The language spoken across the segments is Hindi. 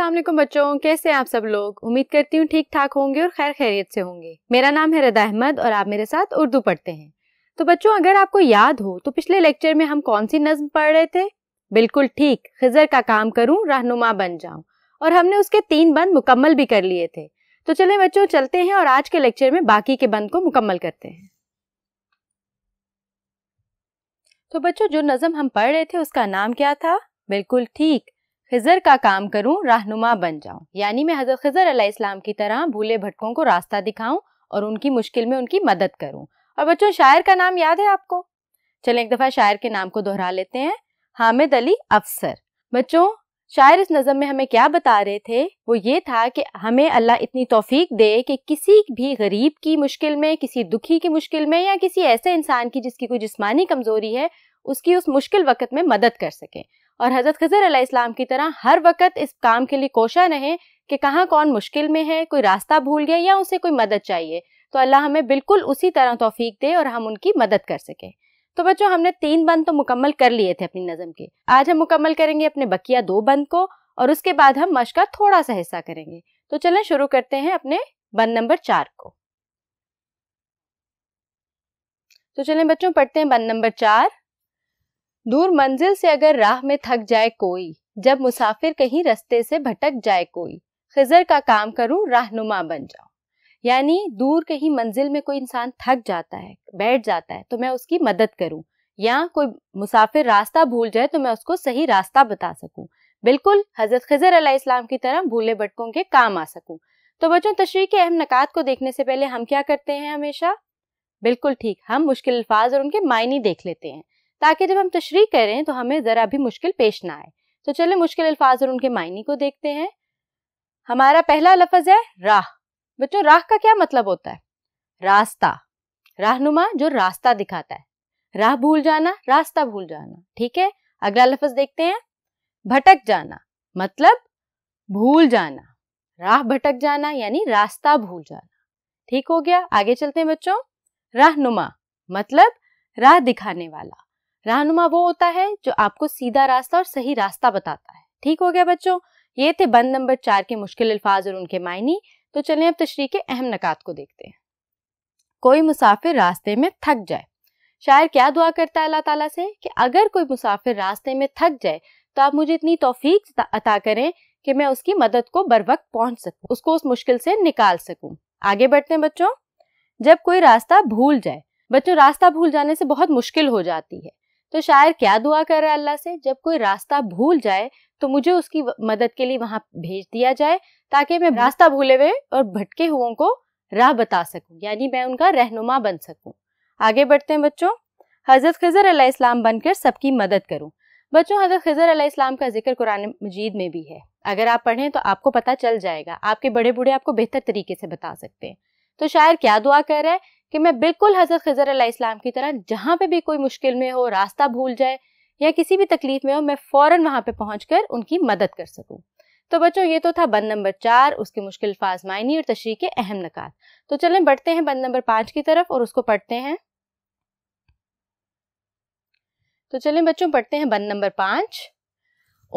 असलम बच्चों कैसे हैं आप सब लोग उम्मीद करती हूँ ठीक ठाक होंगे और खैर खैरियत से होंगे मेरा नाम है रदा अहमद और आप मेरे साथ उर्दू पढ़ते हैं तो बच्चों अगर आपको याद हो तो पिछले लेक्चर में हम कौन सी नज्म पढ़ रहे थे बिल्कुल ठीक खजर का काम करूँ रहनुमा बन जाऊं और हमने उसके तीन बंद मुकम्मल भी कर लिए थे तो चले बच्चों चलते हैं और आज के लेक्चर में बाकी के बंद को मुकम्मल करते हैं तो बच्चों जो नज़म हम पढ़ रहे थे उसका नाम क्या था बिल्कुल ठीक खिजर का काम करूं रहनुमा बन जाऊं यानी मैं हजरत खिजर अलैहिस्सलाम की तरह भूले भटकों को रास्ता दिखाऊं और उनकी मुश्किल में उनकी मदद करूं और बच्चों शायर का नाम याद है आपको चलें एक दफ़ा शायर के नाम को दोहरा लेते हैं हामिद अली अफसर बच्चों शायर इस नज़म में हमें क्या बता रहे थे वो ये था कि हमें अल्लाह इतनी तौफीक दे कि किसी भी गरीब की मुश्किल में किसी दुखी की मुश्किल में या किसी ऐसे इंसान की जिसकी कोई जिस्मानी कमज़ोरी है उसकी उस मुश्किल वक्त में मदद कर सकें और हज़रत खजर अलैहिस्सलाम की तरह हर वक्त इस काम के लिए कोशा रहें कि कहाँ कौन मुश्किल में है कोई रास्ता भूल गया या उसे कोई मदद चाहिए तो अल्लाह हमें बिल्कुल उसी तरह तोफीक दे और हम उनकी मदद कर सकें तो बच्चों हमने तीन बंद तो मुकम्मल कर लिए थे अपनी नज़म के आज हम मुकम्मल करेंगे अपने बकिया दो बंद को और उसके बाद हम मश का थोड़ा सा हिस्सा करेंगे तो चलें शुरू करते हैं अपने बंद नंबर चार को तो चलें बच्चों पढ़ते हैं बंद नंबर चार दूर मंजिल से अगर राह में थक जाए कोई जब मुसाफिर कहीं रस्ते से भटक जाए कोई खजर का काम करूं राहनुमा बन जाऊं यानी दूर कहीं मंजिल में कोई इंसान थक जाता है बैठ जाता है तो मैं उसकी मदद करूं या कोई मुसाफिर रास्ता भूल जाए तो मैं उसको सही रास्ता बता सकूं बिल्कुल हजरत खजर इस्लाम की तरह भूले भटकों के काम आ सकूं तो बच्चों तशरी के अहम नकात को देखने से पहले हम क्या करते हैं हमेशा बिल्कुल ठीक हम मुश्किल अल्फाज और उनके मायने देख लेते हैं ताकि जब हम तशरी करें तो हमें ज़रा भी मुश्किल पेश ना आए तो चले मुश्किल अल्फाज और उनके मायने को देखते हैं हमारा पहला लफज है राह बच्चों राह का क्या मतलब होता है रास्ता राहनुमा जो रास्ता दिखाता है राह भूल जाना रास्ता भूल जाना ठीक है अगला लफज देखते हैं भटक जाना मतलब भूल जाना राह भटक जाना यानी रास्ता भूल जाना ठीक हो गया आगे चलते हैं बच्चों राहनुमा मतलब राह दिखाने वाला रहनुमा वो होता है जो आपको सीधा रास्ता और सही रास्ता बताता है ठीक हो गया बच्चों ये थे बंद नंबर चार के मुश्किल अल्फाज और उनके मायने तो चलें अब तशरी के अहम नकात को देखते हैं कोई मुसाफिर रास्ते में थक जाए शायर क्या दुआ करता है अल्लाह ताला से कि अगर कोई मुसाफिर रास्ते में थक जाए तो आप मुझे इतनी तोफीक अता करें कि मैं उसकी मदद को बर वक्त पहुंच सकूं उसको उस मुश्किल से निकाल सकूं आगे बढ़ते हैं बच्चों जब कोई रास्ता भूल जाए बच्चों रास्ता भूल जाने से बहुत मुश्किल हो जाती है तो शायर क्या दुआ कर रहा है अल्लाह से जब कोई रास्ता भूल जाए तो मुझे उसकी मदद के लिए वहां भेज दिया जाए ताकि मैं रास्ता भूले हुए और भटके हुओं को राह बता सकूं यानी मैं उनका रहनुमा बन सकूं आगे बढ़ते हैं बच्चों हज़रत खज़र अल्लाम बनकर सबकी मदद करूं बच्चों हज़रत खज़र अल्लाम का जिक्र कुरान मजीद में भी है अगर आप पढ़ें तो आपको पता चल जाएगा आपके बड़े बूढ़े आपको बेहतर तरीके से बता सकते हैं तो शायर क्या दुआ कर रहा है कि मैं बिल्कुल हज़रत खजर इस्लाम की तरह जहाँ पे भी कोई मुश्किल में हो रास्ता भूल जाए या किसी भी तकलीफ में हो मैं फ़ौर वहाँ पे पहुँच उनकी मदद कर सकूँ तो बच्चों ये तो था बंद नंबर चार उसके मुश्किल फाजमाइनी और तशरी के अहम नकार तो चलें बढ़ते हैं बंद नंबर पाँच की तरफ और उसको पढ़ते हैं तो चलें बच्चों पढ़ते हैं बंद नंबर पाँच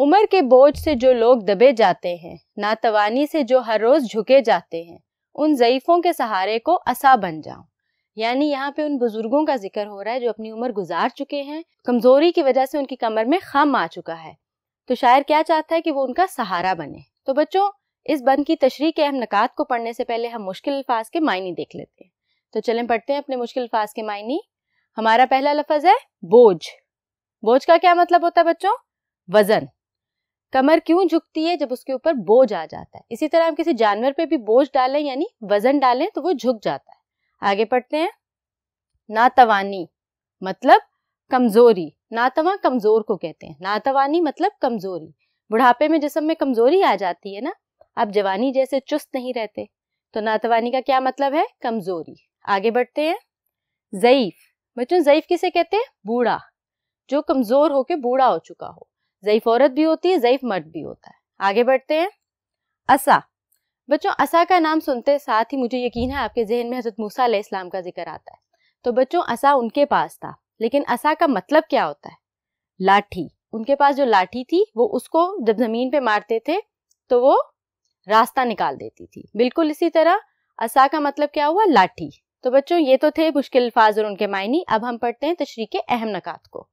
उम्र के बोझ से जो लोग दबे जाते हैं नातवानी से जो हर रोज़ झुके जाते हैं उन ज़यीफ़ों के सहारे को असा बन जाऊं यानी यहाँ पे उन बुजुर्गों का जिक्र हो रहा है जो अपनी उम्र गुजार चुके हैं कमजोरी की वजह से उनकी कमर में खम आ चुका है तो शायर क्या चाहता है कि वो उनका सहारा बने तो बच्चों इस बंद की तशरी के अहम नकात को पढ़ने से पहले हम मुश्किल अल्फाज के मायने देख लेते हैं तो चलें पढ़ते हैं अपने मुश्किल अल्फाज के मायने हमारा पहला लफज है बोझ बोझ का क्या मतलब होता है बच्चों वजन कमर क्यों झुकती है जब उसके ऊपर बोझ आ जाता है इसी तरह हम किसी जानवर पे भी बोझ डालें यानी वजन डालें तो वो झुक जाता है आगे पढ़ते हैं नातवानी मतलब कमजोरी नातवा कमजोर को कहते हैं नातवानी मतलब कमजोरी बुढ़ापे में जिसम में कमजोरी आ जाती है ना आप जवानी जैसे चुस्त नहीं रहते तो नातवानी का क्या मतलब है कमजोरी आगे बढ़ते हैं ज़यीफ बच्चों ज़यीफ किसे कहते हैं बूढ़ा जो कमजोर होके बूढ़ा हो चुका हो ज़यीफ औरत भी होती है ज़यीफ मर्द भी होता है आगे बढ़ते हैं असा बच्चों असा का नाम सुनते साथ ही मुझे यकीन है आपके जहन में हजरत मूसा इस्लाम का जिक्र आता है तो बच्चों असा उनके पास था लेकिन असा का मतलब क्या होता है लाठी उनके पास जो लाठी थी वो उसको जब ज़मीन पे मारते थे तो वो रास्ता निकाल देती थी बिल्कुल इसी तरह असा का मतलब क्या हुआ लाठी तो बच्चों ये तो थे मुश्किल अल्फाज और उनके मायने अब हम पढ़ते हैं तशरी के अहम नकात को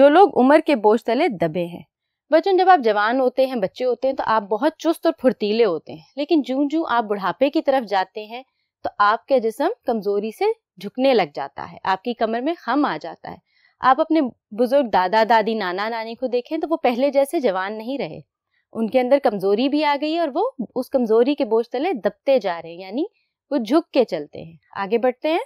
जो लोग उम्र के बोझ तले दबे हैं बच्चों जब आप जवान होते हैं बच्चे होते हैं तो आप बहुत चुस्त और फुर्तीले होते हैं लेकिन जूं जूं आप बुढ़ापे की तरफ जाते हैं तो आपके जिसम कमजोरी से झुकने लग जाता है आपकी कमर में खम आ जाता है आप अपने बुजुर्ग दादा दादी नाना नानी को देखें तो वो पहले जैसे जवान नहीं रहे उनके अंदर कमजोरी भी आ गई और वो उस कमजोरी के बोझ तले दबते जा रहे हैं यानी वो झुक के चलते हैं आगे बढ़ते हैं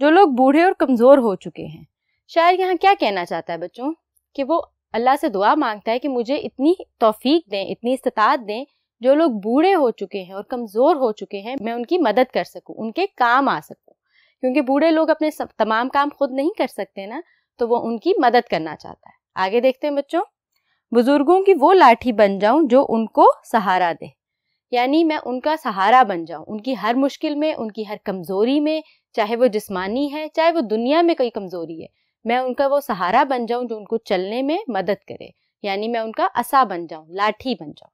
जो लोग बूढ़े और कमजोर हो चुके हैं शायद यहाँ क्या कहना चाहता है बच्चों कि वो अल्लाह से दुआ मांगता है कि मुझे इतनी तोफ़ी दें इतनी इस्तात दें जो लोग बूढ़े हो चुके हैं और कमज़ोर हो चुके हैं मैं उनकी मदद कर सकूँ उनके काम आ सकूँ क्योंकि बूढ़े लोग अपने सब, तमाम काम खुद नहीं कर सकते ना तो वो उनकी मदद करना चाहता है आगे देखते हैं बच्चों बुज़ुर्गों की वो लाठी बन जाऊं जो उनको सहारा दे यानी मैं उनका सहारा बन जाऊं उनकी हर मुश्किल में उनकी हर कमज़ोरी में चाहे वो जिस्मानी है चाहे वो दुनिया में कोई कमज़ोरी है मैं उनका वो सहारा बन जाऊं जो उनको चलने में मदद करे यानी मैं उनका असा बन जाऊं लाठी बन जाऊं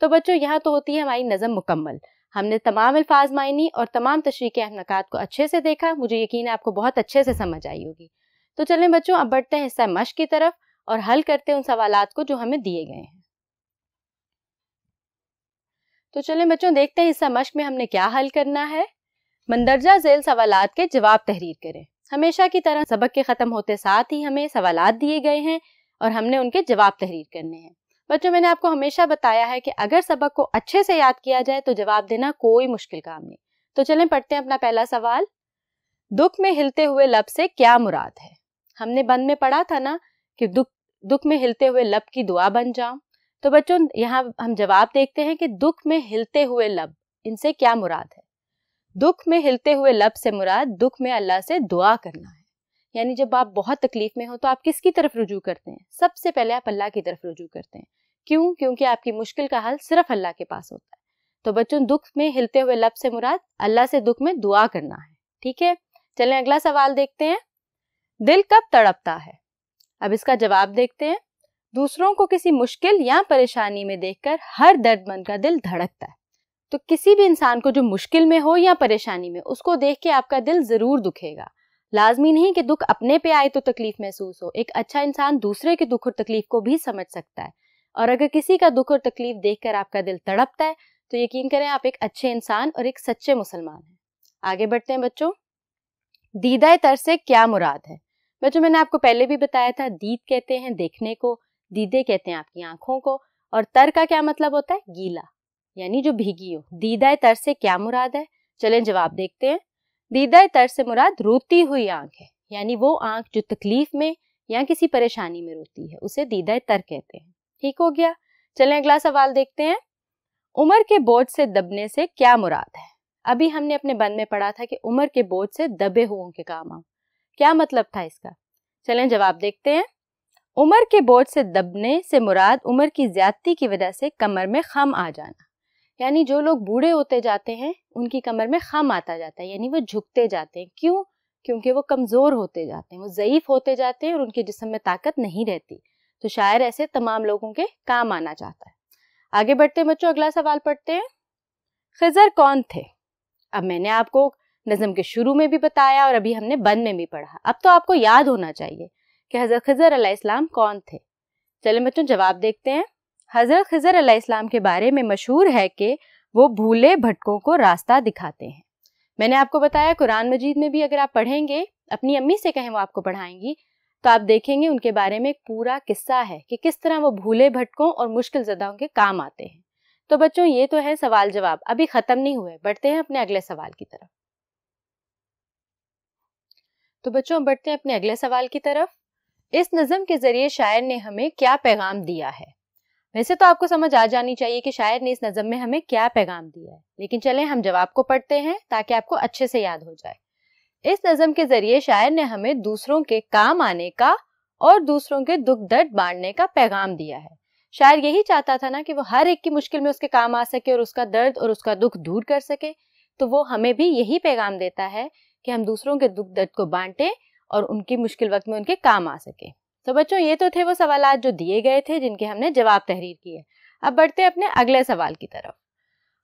तो बच्चों यहाँ तो होती है हमारी नज़म मुकम्मल हमने तमाम अल्फाज मायनी और तमाम तशरी के अहमनक़ात को अच्छे से देखा मुझे यकीन है आपको बहुत अच्छे से समझ आई होगी तो चलें बच्चों अब बढ़ते हैं हिस्सा मश की तरफ और हल करते हैं उन सवाल को जो हमें दिए गए हैं तो चलें बच्चों देखते हैं हिस्सा मश्क में हमने क्या हल करना है मंदरजा झेल सवाल के जवाब तहरीर करें हमेशा की तरह सबक के ख़त्म होते साथ ही हमें सवाल दिए गए हैं और हमने उनके जवाब तहरीर करने हैं बच्चों मैंने आपको हमेशा बताया है कि अगर सबक को अच्छे से याद किया जाए तो जवाब देना कोई मुश्किल काम नहीं तो चलें पढ़ते हैं अपना पहला सवाल दुख में हिलते हुए लब से क्या मुराद है हमने बंद में पढ़ा था ना कि दुख दुख में हिलते हुए लब की दुआ बन जाऊं तो बच्चों यहाँ हम जवाब देखते हैं कि दुख में हिलते हुए लब इनसे क्या मुराद है दुख में हिलते हुए लब से मुराद दुख में अल्लाह से दुआ करना है यानी जब आप बहुत तकलीफ में हो तो आप किसकी तरफ रुजू करते हैं सबसे पहले आप अल्लाह की तरफ रुजू करते हैं क्यों क्योंकि आपकी मुश्किल का हल सिर्फ अल्लाह के पास होता है तो बच्चों दुख में हिलते हुए लब से मुराद अल्लाह से दुख में दुआ करना है ठीक है चलें अगला सवाल देखते हैं दिल कब तड़पता है अब इसका जवाब देखते हैं दूसरों को किसी मुश्किल या परेशानी में देखकर हर दर्दमंद का दिल धड़कता है तो किसी भी इंसान को जो मुश्किल में हो या परेशानी में उसको देख के आपका दिल ज़रूर दुखेगा लाजमी नहीं कि दुख अपने पे आए तो तकलीफ महसूस हो एक अच्छा इंसान दूसरे के दुख और तकलीफ को भी समझ सकता है और अगर किसी का दुख और तकलीफ कर आपका दिल तड़पता है तो यकीन करें आप एक अच्छे इंसान और एक सच्चे मुसलमान हैं आगे बढ़ते हैं बच्चों दीदा तर से क्या मुराद है बच्चों मैंने आपको पहले भी बताया था दीद कहते हैं देखने को दीदे कहते हैं आपकी आंखों को और तर का क्या मतलब होता है गीला यानी जो भीगी हो दीदा तर से क्या मुराद है चलें जवाब देखते हैं दीदा तर से मुराद रोती हुई आंख है यानी वो आंख जो तकलीफ में या किसी परेशानी में रोती है उसे दीदा तर कहते हैं ठीक हो गया चलें अगला सवाल देखते हैं उम्र के बोझ से दबने से क्या मुराद है अभी हमने अपने बंद में पढ़ा था कि उम्र के बोझ से दबे हुओं के काम आओ क्या मतलब था इसका चलें जवाब देखते हैं उम्र के बोझ से दबने से मुराद उम्र की ज्यादती की वजह से कमर में खम आ जाना यानी जो लोग बूढ़े होते जाते हैं उनकी कमर में खम आता जाता है यानी वो झुकते जाते हैं क्यों क्योंकि वो कमज़ोर होते जाते हैं वो ज़यीफ़ होते जाते हैं और उनके जिसम में ताकत नहीं रहती तो शायर ऐसे तमाम लोगों के काम आना चाहता है आगे बढ़ते हैं बच्चों अगला सवाल पढ़ते हैं खजर कौन थे अब मैंने आपको नज़म के शुरू में भी बताया और अभी हमने बंद में भी पढ़ा अब तो आपको याद होना चाहिए कि हज़रत खजर इस्लाम कौन थे चले बच्चों जवाब देखते हैं हज़रत खज़र अलैहिस्सलाम के बारे में मशहूर है कि वो भूले भटकों को रास्ता दिखाते हैं मैंने आपको बताया कुरान मजीद में भी अगर आप पढ़ेंगे अपनी अम्मी से कहें वो आपको पढ़ाएंगी तो आप देखेंगे उनके बारे में एक पूरा किस्सा है कि किस तरह वो भूले भटकों और मुश्किल जदाओं के काम आते हैं तो बच्चों ये तो है सवाल जवाब अभी ख़त्म नहीं हुए बढ़ते हैं अपने अगले सवाल की तरफ तो बच्चों बढ़ते हैं अपने अगले सवाल की तरफ इस नज़म के ज़रिए शायर ने हमें क्या पैगाम दिया है वैसे तो आपको समझ आ जानी चाहिए कि शायर ने इस नज़म में हमें क्या पैगाम दिया है लेकिन चलें हम जवाब को पढ़ते हैं ताकि आपको अच्छे से याद हो जाए इस नज़म के जरिए शायर ने हमें दूसरों के काम आने का और दूसरों के दुख दर्द बांटने का पैगाम दिया है शायर यही चाहता था ना कि वो हर एक की मुश्किल में उसके काम आ सके और उसका दर्द और उसका दुख दूर कर सके तो वो हमें भी यही पैगाम देता है कि हम दूसरों के दुख दर्द को बांटें और उनकी मुश्किल वक्त में उनके काम आ सके तो बच्चों ये तो थे वो सवाल जो दिए गए थे जिनके हमने जवाब तहरीर किए अब बढ़ते अपने अगले सवाल की तरफ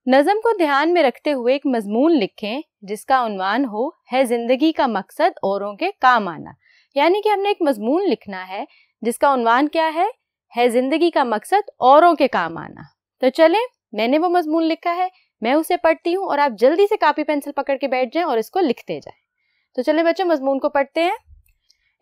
नज़म को ध्यान में रखते हुए एक मजमून लिखें जिसका उनवान हो है ज़िंदगी का मकसद औरों के काम आना यानी कि हमने एक मजमून लिखना है जिसका उनवान क्या है है ज़िंदगी का मकसद औरों के काम आना तो चलें मैंने वो मजमून लिखा है मैं उसे पढ़ती हूँ और आप जल्दी से कापी पेंसिल पकड़ के बैठ जाएं और इसको लिखते जाएं तो चलें बच्चों मजमून को पढ़ते हैं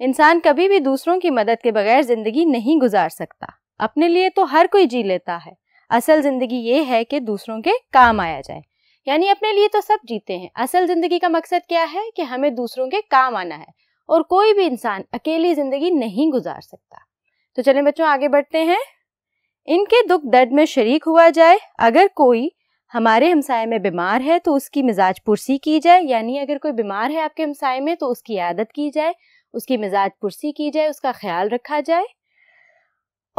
इंसान कभी भी दूसरों की मदद के बगैर जिंदगी नहीं गुजार सकता अपने लिए तो हर कोई जी लेता है असल जिंदगी ये है कि दूसरों के काम आया जाए यानी अपने लिए तो सब जीते हैं असल जिंदगी का मकसद क्या है कि हमें दूसरों के काम आना है और कोई भी इंसान अकेली जिंदगी नहीं गुजार सकता तो चले बच्चों आगे बढ़ते हैं इनके दुख दर्द में शरीक हुआ जाए अगर कोई हमारे हमसाये में बीमार है तो उसकी मिजाज पुरसी की जाए यानी अगर कोई बीमार है आपके हमसाये में तो उसकी आदत की जाए उसकी मिजाज पुरसी की जाए उसका ख्याल रखा जाए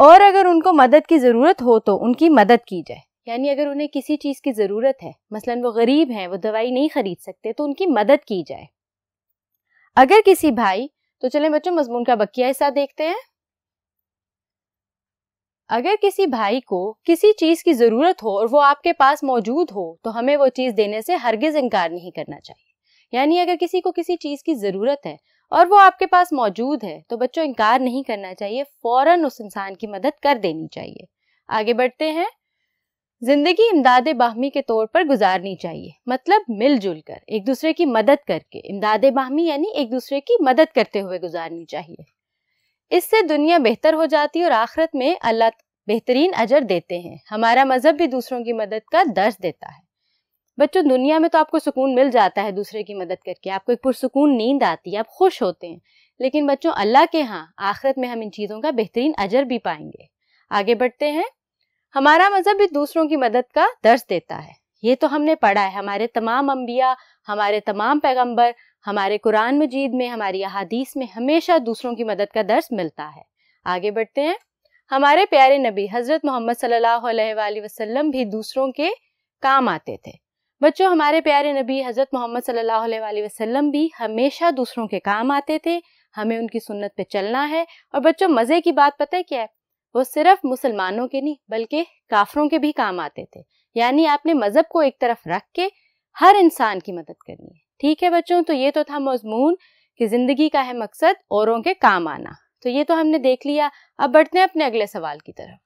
और अगर उनको मदद की ज़रूरत हो तो उनकी मदद की जाए यानी अगर उन्हें किसी चीज़ की ज़रूरत है मसलन वो गरीब हैं वो दवाई नहीं ख़रीद सकते तो उनकी मदद की जाए अगर किसी भाई तो चलें बच्चों मजमून का बकिया हिस्सा देखते हैं अगर किसी भाई को किसी चीज़ की ज़रूरत हो और वो आपके पास मौजूद हो तो हमें वो चीज़ देने से हरगिज़ इनकार नहीं करना चाहिए यानी अगर किसी को किसी चीज़ की ज़रूरत है और वो आपके पास मौजूद है तो बच्चों इनकार नहीं करना चाहिए फौरन उस इंसान की मदद कर देनी चाहिए आगे बढ़ते हैं जिंदगी इमदाद बाहमी के तौर पर गुजारनी चाहिए मतलब मिलजुल कर एक दूसरे की मदद करके इमदाद बाहमी यानी एक दूसरे की मदद करते हुए गुजारनी चाहिए इससे दुनिया बेहतर हो जाती है और आखिरत में अल्लाह बेहतरीन अजर देते हैं हमारा मजहब भी दूसरों की मदद का दर्ज देता है बच्चों दुनिया में तो आपको सुकून मिल जाता है दूसरे की मदद करके आपको एक पुरसकून नींद आती है आप खुश होते हैं लेकिन बच्चों अल्लाह के यहाँ आखिरत में हम इन चीज़ों का बेहतरीन अजर भी पाएंगे आगे बढ़ते हैं हमारा मज़हब भी दूसरों की मदद का दर्ज देता है ये तो हमने पढ़ा है हमारे तमाम अम्बिया हमारे तमाम पैगम्बर हमारे कुरान मजीद में हमारी अहादीस में हमेशा दूसरों की मदद का दर्ज मिलता है आगे बढ़ते हैं हमारे प्यारे नबी हज़रत मोहम्मद सल्लल्लाहु अलैहि वसल्लम भी दूसरों के काम आते थे बच्चों हमारे प्यारे नबी हज़रत मोहम्मद सल्लल्लाहु अलैहि वसल्लम भी हमेशा दूसरों के काम आते थे हमें उनकी सुन्नत पे चलना है और बच्चों मज़े की बात पता है क्या है वो सिर्फ मुसलमानों के नहीं बल्कि काफरों के भी काम आते थे यानी आपने मज़हब को एक तरफ रख के हर इंसान की मदद करनी है ठीक है बच्चों तो ये तो था मजमून कि ज़िंदगी का है मकसद औरों के काम आना तो ये तो हमने देख लिया अब बढ़ते हैं अपने अगले सवाल की तरफ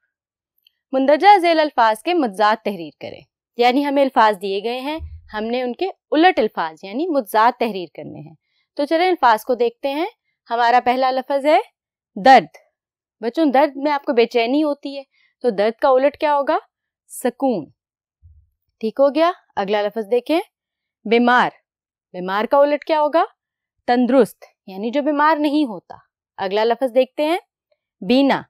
मुंदरजा झेल अल्फाज के मजात तहरीर करें यानी हमें अल्फाज दिए गए हैं हमने उनके उलट अल्फाज यानी मुजात तहरीर करने हैं तो चलें अल्फाज को देखते हैं हमारा पहला लफज है दर्द बच्चों दर्द में आपको बेचैनी होती है तो दर्द का उलट क्या होगा सकून ठीक हो गया अगला लफज देखें बीमार बीमार का उलट क्या होगा तंदुरुस्त यानी जो बीमार नहीं होता अगला लफज देखते हैं बीना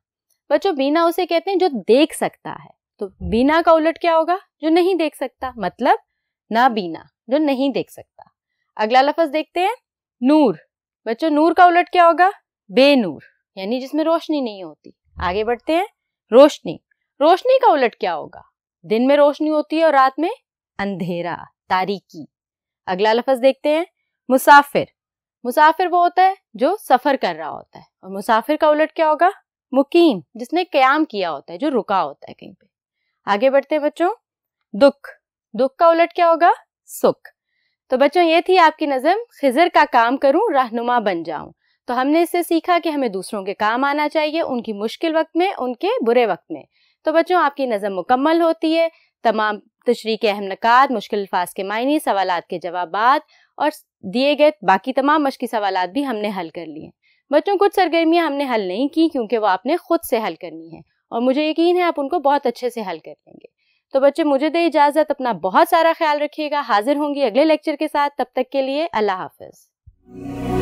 बच्चों बीना उसे कहते हैं जो देख सकता है तो बीना का उलट क्या होगा जो नहीं देख सकता मतलब ना बीना जो नहीं देख सकता अगला लफज देखते हैं नूर बच्चों नूर का उलट क्या होगा बेनूर यानी जिसमें रोशनी नहीं होती आगे बढ़ते हैं रोशनी रोशनी का उलट क्या होगा दिन में रोशनी होती है और रात में अंधेरा तारीकी अगला लफज देखते हैं मुसाफिर मुसाफिर वो होता है जो सफर कर रहा होता है और मुसाफिर का उलट क्या होगा मुकीम जिसने क्याम किया होता है जो रुका होता है कहीं पे आगे बढ़ते हैं बच्चों दुख दुख का उलट क्या होगा सुख तो बच्चों ये थी आपकी नज़म खिजर का काम करूं रहनुमा बन जाऊं तो हमने इससे सीखा कि हमें दूसरों के काम आना चाहिए उनकी मुश्किल वक्त में उनके बुरे वक्त में तो बच्चों आपकी नज़म मुकम्मल होती है तमाम तशरी के अहम नक़ात मुश्किल अल्फाज के मायने सवाल के जवाब और दिए गए बाकी तमाम मश्की सवाल भी हमने हल कर लिए बच्चों कुछ सरगर्मियाँ हमने हल नहीं की क्योंकि वो आपने खुद से हल करनी है और मुझे यकीन है आप उनको बहुत अच्छे से हल कर लेंगे तो बच्चे मुझे दे इजाज़त अपना बहुत सारा ख्याल रखिएगा हाजिर होंगी अगले लेक्चर के साथ तब तक के लिए अल्लाह हाफिज़